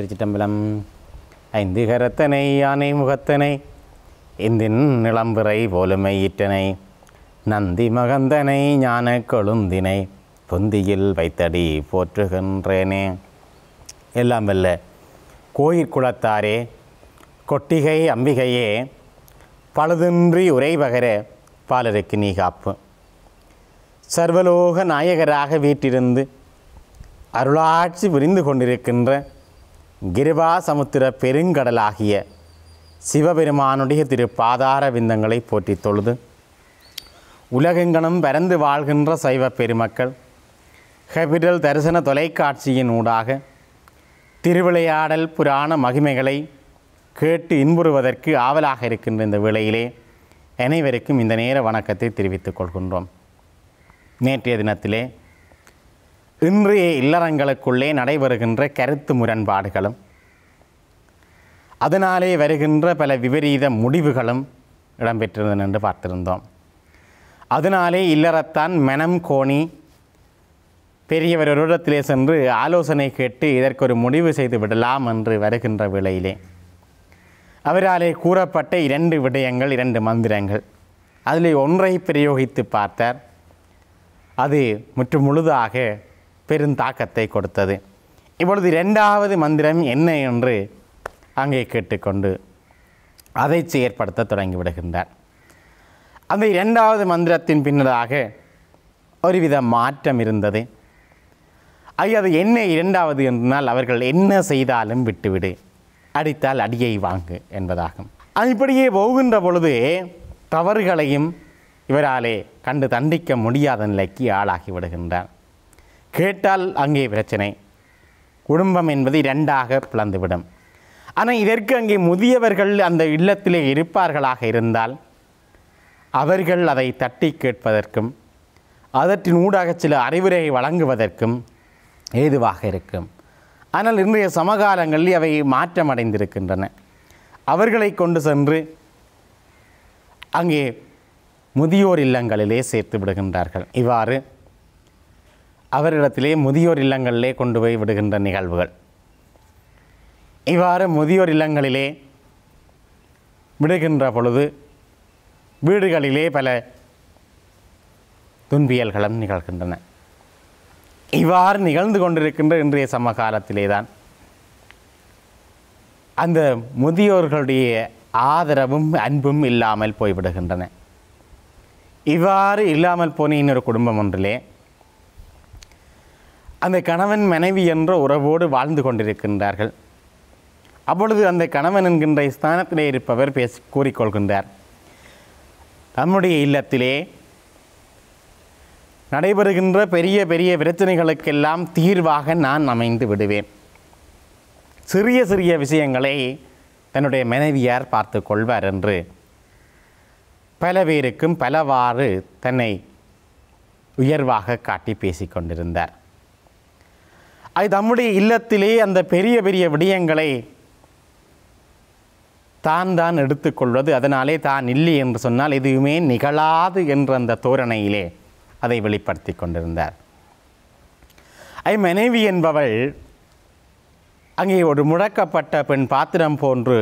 திருச்சிட்டம்பலம் ஐந்து கரத்தனை யானை முகத்தனை இந்தின் நிளம்பிறை போலுமை ஈட்டனை நந்தி மகந்தனை ஞான கொழுந்தினை பொந்தியில் வைத்தடி போற்றுகின்றேனே எல்லாம் வல்ல கோயில் குளத்தாரே கொட்டிகை அம்பிகையே பழுதின்றி உரைபகர பாலருக்கு நீ காப்பு சர்வலோக நாயகராக வீட்டிருந்து அருளாட்சி புரிந்து கொண்டிருக்கின்ற கிருபாசமுத்திர பெருங்கடலாகிய சிவபெருமானுடைய திரு பாதார விந்தங்களை போற்றி தொழுது உலகெங்கனும் பரந்து வாழ்கின்ற சைவ பெருமக்கள் ஹெபிடல் தரிசன தொலைக்காட்சியின் ஊடாக திருவிளையாடல் புராண மகிமைகளை கேட்டு இன்புறுவதற்கு ஆவலாக இருக்கின்ற இந்த வேளையிலே அனைவருக்கும் இந்த நேர வணக்கத்தை தெரிவித்துக் கொள்கின்றோம் நேற்றைய தினத்திலே இன்றைய இல்லறங்களுக்குள்ளே நடைபெறுகின்ற கருத்து முரண்பாடுகளும் அதனாலே வருகின்ற பல விபரீத முடிவுகளும் இடம்பெற்றிருந்தன என்று பார்த்திருந்தோம் அதனாலே இல்லறத்தான் மனம் கோணி பெரியவர் ஒருடத்திலே சென்று ஆலோசனை கேட்டு இதற்கு ஒரு முடிவு செய்து விடலாம் என்று வருகின்ற விலையிலே அவராலே கூறப்பட்ட இரண்டு விடயங்கள் இரண்டு மந்திரங்கள் அதில் ஒன்றை பிரயோகித்து பார்த்தார் அது முற்று முழுதாக பெருந்தாக்கத்தை கொடுத்தது இப்பொழுது இரண்டாவது மந்திரம் என்ன என்று அங்கே கேட்டுக்கொண்டு அதை செயற்படுத்த தொடங்கிவிடுகின்றார் அந்த இரண்டாவது மந்திரத்தின் பின்னதாக ஒருவித மாற்றம் இருந்தது ஐயா அது என்ன இரண்டாவது என்றால் அவர்கள் என்ன செய்தாலும் விட்டுவிடு அடித்தால் அடியை வாங்கு என்பதாகும் அது இப்படியே போகின்ற பொழுது தவறுகளையும் இவராலே கண்டு தண்டிக்க முடியாத நிலைக்கு ஆளாகி விடுகின்றார் கேட்டால் அங்கே பிரச்சனை குடும்பம் என்பது இரண்டாக பிளந்துவிடும் ஆனால் இதற்கு அங்கே முதியவர்கள் அந்த இல்லத்திலே இருப்பார்களாக இருந்தால் அவர்கள் அதை தட்டி கேட்பதற்கும் அதற்றின் ஊடாக சில அறிவுரையை வழங்குவதற்கும் ஏதுவாக இருக்கும் ஆனால் இன்றைய சமகாலங்களில் அவை மாற்றமடைந்திருக்கின்றன அவர்களை கொண்டு சென்று அங்கே முதியோர் இல்லங்களிலே சேர்த்து விடுகின்றார்கள் இவ்வாறு அவரிடத்திலே முதியோர் இல்லங்களிலே கொண்டு போய் விடுகின்ற நிகழ்வுகள் இவ்வாறு முதியோர் இல்லங்களிலே விடுகின்ற பொழுது வீடுகளிலே பல துன்பியல்களும் நிகழ்கின்றன இவ்வாறு நிகழ்ந்து கொண்டிருக்கின்ற இன்றைய சமகாலத்திலே தான் அந்த முதியோர்களுடைய ஆதரவும் அன்பும் இல்லாமல் போய்விடுகின்றன இவ்வாறு இல்லாமல் போன இன்னொரு குடும்பம் ஒன்றிலே அந்த கணவன் மனைவி என்ற உறவோடு வாழ்ந்து கொண்டிருக்கின்றார்கள் அப்பொழுது அந்த கணவன் என்கின்ற ஸ்தானத்திலே இருப்பவர் பேசி கூறிக்கொள்கின்றார் நம்முடைய இல்லத்திலே நடைபெறுகின்ற பெரிய பெரிய பிரச்சனைகளுக்கெல்லாம் தீர்வாக நான் அமைந்து விடுவேன் சிறிய சிறிய விஷயங்களை தன்னுடைய மனைவியார் பார்த்து கொள்வார் என்று பல பேருக்கும் பலவாறு தன்னை உயர்வாக காட்டி பேசிக்கொண்டிருந்தார் அது தம்முடைய இல்லத்திலே அந்த பெரிய பெரிய விடயங்களை தான் தான் எடுத்துக்கொள்வது அதனாலே தான் இல்லை என்று சொன்னால் எதுவுமே நிகழாது என்ற அந்த தோரணையிலே அதை வெளிப்படுத்தி கொண்டிருந்தார் ஐ மனைவி என்பவள் அங்கே ஒரு முழக்கப்பட்ட பெண் பாத்திரம் போன்று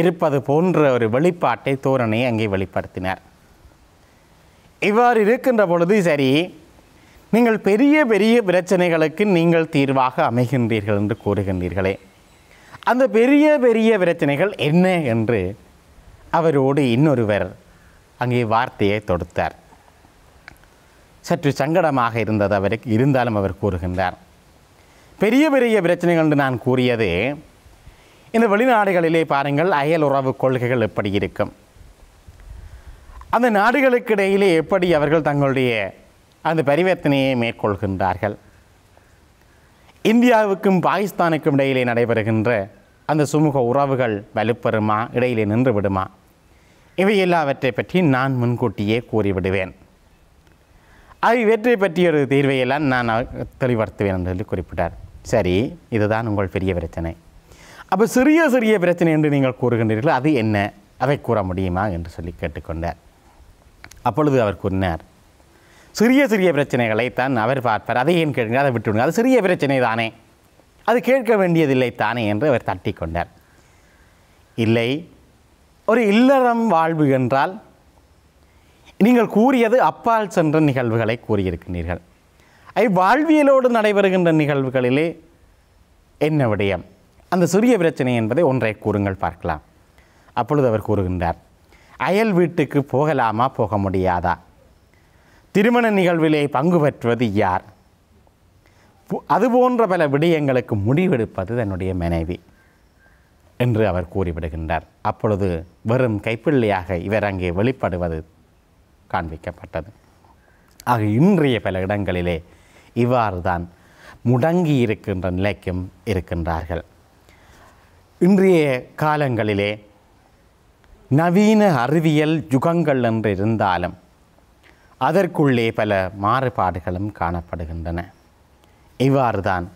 இருப்பது போன்ற ஒரு வெளிப்பாட்டை தோரணையை அங்கே வெளிப்படுத்தினார் இவ்வாறு இருக்கின்ற பொழுது சரி நீங்கள் பெரிய பெரிய பிரச்சனைகளுக்கு நீங்கள் தீர்வாக அமைகின்றீர்கள் என்று கூறுகின்றீர்களே அந்த பெரிய பெரிய பிரச்சனைகள் என்ன என்று அவரோடு இன்னொருவர் அங்கே வார்த்தையை தொடுத்தார் சற்று சங்கடமாக இருந்தது அவருக்கு இருந்தாலும் அவர் கூறுகின்றார் பெரிய பெரிய பிரச்சனைகள் என்று நான் கூறியது இந்த வெளிநாடுகளிலே பாருங்கள் அயல் உறவு கொள்கைகள் எப்படி இருக்கும் அந்த நாடுகளுக்கிடையிலே எப்படி அவர்கள் தங்களுடைய அந்த பரிவர்த்தனையை மேற்கொள்கின்றார்கள் இந்தியாவுக்கும் பாகிஸ்தானுக்கும் இடையிலே நடைபெறுகின்ற அந்த சுமூக உறவுகள் வலுப்பெறுமா இடையிலே நின்று விடுமா இவை எல்லாவற்றை பற்றி நான் முன்கூட்டியே கூறிவிடுவேன் அது இவற்றை பற்றிய ஒரு தீர்வையெல்லாம் நான் தெளிவடுத்துவேன் என்று சொல்லி குறிப்பிட்டார் சரி இதுதான் உங்கள் பெரிய பிரச்சனை அப்போ சிறிய சிறிய பிரச்சனை என்று நீங்கள் கூறுகின்றீர்கள் அது என்ன அதை கூற முடியுமா என்று சொல்லி கேட்டுக்கொண்டார் அப்பொழுது அவர் கூறினார் சிறிய சிறிய பிரச்சனைகளை தான் அவர் பார்ப்பார் அதை ஏன் கேட்குங்க அதை விட்டுவிடுங்க அது சிறிய பிரச்சனை தானே அது கேட்க வேண்டியதில்லை தானே என்று அவர் தட்டி கொண்டார் இல்லை ஒரு இல்லறம் வாழ்வு என்றால் நீங்கள் கூறியது அப்பால் சென்ற நிகழ்வுகளை கூறியிருக்கிறீர்கள் ஐ வாழ்வியலோடு நடைபெறுகின்ற நிகழ்வுகளிலே என்ன விடயம் அந்த சிறிய பிரச்சனை என்பதை ஒன்றை கூறுங்கள் பார்க்கலாம் அப்பொழுது அவர் கூறுகின்றார் அயல் வீட்டுக்கு போகலாமா போக முடியாதா திருமண நிகழ்விலே பங்கு பெற்றுவது யார் அதுபோன்ற பல விடயங்களுக்கு முடிவெடுப்பது தன்னுடைய மனைவி என்று அவர் கூறிவிடுகின்றார் அப்பொழுது வெறும் கைப்பிள்ளையாக இவர் அங்கே வெளிப்படுவது காண்பிக்கப்பட்டது ஆக இன்றைய பல இடங்களிலே இவ்வாறு தான் முடங்கி இருக்கின்ற நிலைக்கும் இருக்கின்றார்கள் இன்றைய காலங்களிலே நவீன அறிவியல் யுகங்கள் என்று இருந்தாலும் அதற்குள்ளே பல மாறுபாடுகளும் காணப்படுகின்றன இவ்வாறு தான்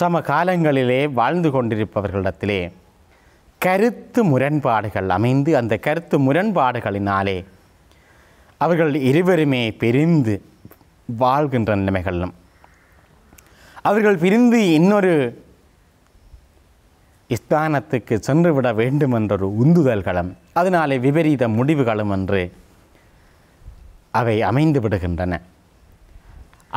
சமகாலங்களிலே வாழ்ந்து கொண்டிருப்பவர்களிடத்திலே கருத்து முரண்பாடுகள் அமைந்து அந்த கருத்து முரண்பாடுகளினாலே அவர்கள் இருவருமே பிரிந்து வாழ்கின்ற நிலைமைகளும் அவர்கள் பிரிந்து இன்னொரு ஸ்தானத்துக்கு சென்றுவிட வேண்டும் என்றொரு உந்துதல்களும் அதனாலே விபரீத முடிவுகளும் என்று அவை அமைந்து விடுகின்றன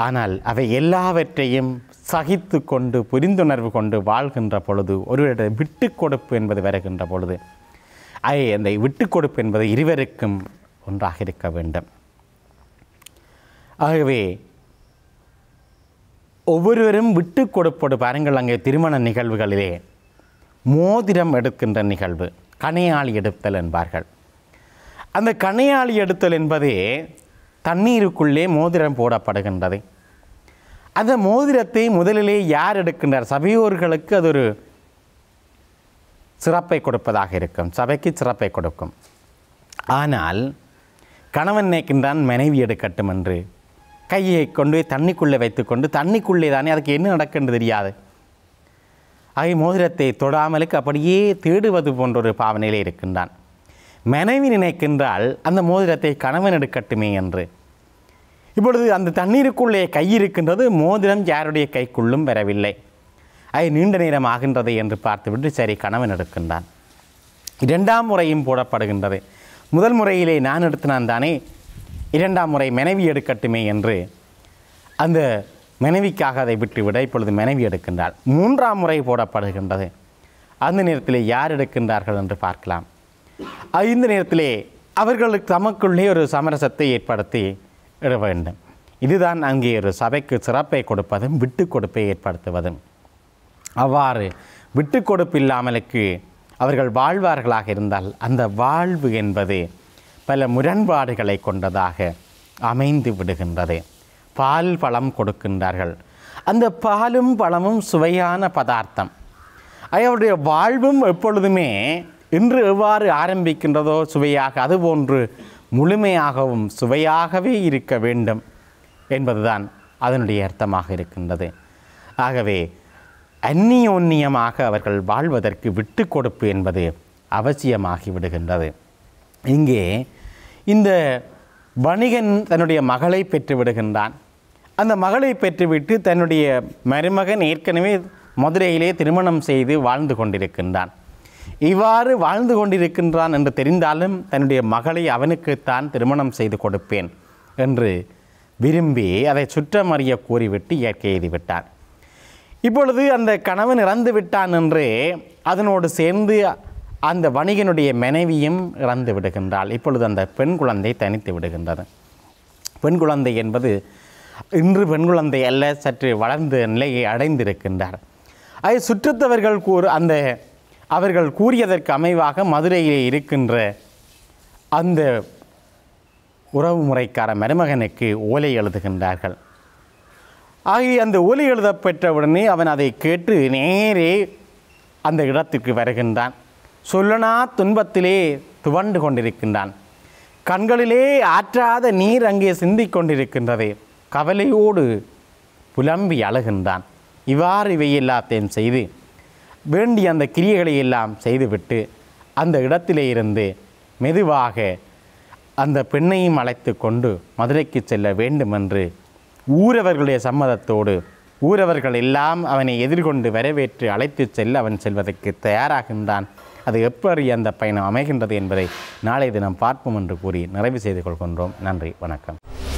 ஆனால் அவை எல்லாவற்றையும் சகித்து கொண்டு புரிந்துணர்வு கொண்டு வாழ்கின்ற பொழுது ஒருவருடைய விட்டு கொடுப்பு என்பது வருகின்ற பொழுது அதை அந்த விட்டு கொடுப்பு என்பது இருவருக்கும் ஒன்றாக இருக்க வேண்டும் ஆகவே ஒவ்வொருவரும் விட்டு கொடுப்போடு பாருங்கள் அங்கே திருமண நிகழ்வுகளிலே மோதிரம் எடுக்கின்ற நிகழ்வு கணையாளி எடுத்தல் என்பார்கள் அந்த கணையாளி எடுத்தல் என்பதே தண்ணீருக்குள்ளே மோதிரம் போடப்படுகின்றது அந்த மோதிரத்தை முதலிலே யார் எடுக்கின்றார் சபையோர்களுக்கு அது ஒரு சிறப்பை கொடுப்பதாக இருக்கும் சபைக்கு சிறப்பை கொடுக்கும் ஆனால் கணவன் நினைக்கின்றான் மனைவி எடுக்கட்டும் என்று கையை கொண்டு தண்ணிக்குள்ளே வைத்துக்கொண்டு தண்ணிக்குள்ளே தானே அதுக்கு என்ன நடக்குன்னு தெரியாது ஆகிய மோதிரத்தை தொடாமலுக்கு அப்படியே தேடுவது போன்ற ஒரு பாவனையிலே இருக்கின்றான் மனைவி நினைக்கின்றால் அந்த மோதிரத்தை கணவன் எடுக்கட்டுமே என்று இப்பொழுது அந்த தண்ணீருக்குள்ளே கை இருக்கின்றது மோதிரம் யாருடைய கைக்குள்ளும் வரவில்லை அது நீண்ட நேரம் ஆகின்றது என்று பார்த்துவிட்டு சரி கணவன் எடுக்கின்றான் இரண்டாம் முறையும் போடப்படுகின்றது முதல் முறையிலே நான் எடுத்தினான் தானே இரண்டாம் முறை மனைவி எடுக்கட்டுமே என்று அந்த மனைவிக்காக அதை விட்டுவிட இப்பொழுது மனைவி எடுக்கின்றாள் மூன்றாம் முறை போடப்படுகின்றது அந்த நேரத்தில் யார் எடுக்கின்றார்கள் என்று பார்க்கலாம் ஐந்து நேரத்திலே அவர்களுக்கு தமக்குள்ளே ஒரு சமரசத்தை ஏற்படுத்தி இட வேண்டும் இதுதான் அங்கே ஒரு சபைக்கு சிறப்பை கொடுப்பதும் விட்டு கொடுப்பை ஏற்படுத்துவதும் அவ்வாறு விட்டு கொடுப்பு இல்லாமலுக்கு அவர்கள் வாழ்வார்களாக இருந்தால் அந்த வாழ்வு என்பது பல முரண்பாடுகளை கொண்டதாக அமைந்து விடுகின்றது பால் பழம் கொடுக்கின்றார்கள் அந்த பாலும் பழமும் சுவையான பதார்த்தம் அவருடைய வாழ்வும் எப்பொழுதுமே இன்று எவ்வாறு ஆரம்பிக்கின்றதோ சுவையாக அதுபோன்று முழுமையாகவும் சுவையாகவே இருக்க வேண்டும் என்பதுதான் அதனுடைய அர்த்தமாக இருக்கின்றது ஆகவே அந்நியோன்னியமாக அவர்கள் வாழ்வதற்கு விட்டு கொடுப்பு என்பது அவசியமாகி விடுகின்றது இங்கே இந்த வணிகன் தன்னுடைய மகளை பெற்று விடுகின்றான் அந்த மகளை பெற்றுவிட்டு தன்னுடைய மருமகன் ஏற்கனவே மதுரையிலே திருமணம் செய்து வாழ்ந்து கொண்டிருக்கின்றான் இவ்வாறு வாழ்ந்து கொண்டிருக்கின்றான் என்று தெரிந்தாலும் தன்னுடைய மகளை அவனுக்குத்தான் திருமணம் செய்து கொடுப்பேன் என்று விரும்பி அதை சுற்றமறிய கூறிவிட்டு இயற்கை எழுதிவிட்டார் இப்பொழுது அந்த கணவன் இறந்து விட்டான் என்று அதனோடு சேர்ந்து அந்த வணிகனுடைய மனைவியும் இறந்து விடுகின்றாள் இப்பொழுது அந்த பெண் குழந்தை தனித்து விடுகின்றது பெண் குழந்தை என்பது இன்று பெண் குழந்தை அல்ல சற்று வளர்ந்த நிலையை அடைந்திருக்கின்றார் அதை சுற்றத்தவர்கள் கூறு அந்த அவர்கள் கூறியதற்கு அமைவாக மதுரையிலே இருக்கின்ற அந்த உறவு முறைக்கார மருமகனுக்கு ஓலை எழுதுகின்றார்கள் ஆகிய அந்த ஓலை எழுதப்பெற்ற உடனே அவன் அதை கேட்டு நேரே அந்த இடத்துக்கு வருகின்றான் சொல்லனா துன்பத்திலே துவண்டு கொண்டிருக்கின்றான் கண்களிலே ஆற்றாத நீர் அங்கே சிந்திக் கொண்டிருக்கின்றது கவலையோடு புலம்பி அழுகின்றான் இவ்வாறு இவையில்லாத்தேன் செய்து வேண்டிய அந்த கிரியைகளை எல்லாம் செய்துவிட்டு அந்த இடத்திலே இருந்து மெதுவாக அந்த பெண்ணையும் அழைத்து கொண்டு மதுரைக்கு செல்ல வேண்டும் என்று ஊரவர்களுடைய சம்மதத்தோடு ஊரவர்கள் எல்லாம் அவனை எதிர்கொண்டு வரவேற்று அழைத்து செல்ல அவன் செல்வதற்கு தயாராகின்றான் அது எப்படி அந்த பயணம் அமைகின்றது என்பதை நாளை தினம் பார்ப்போம் என்று கூறி நிறைவு செய்து கொள்கின்றோம் நன்றி வணக்கம்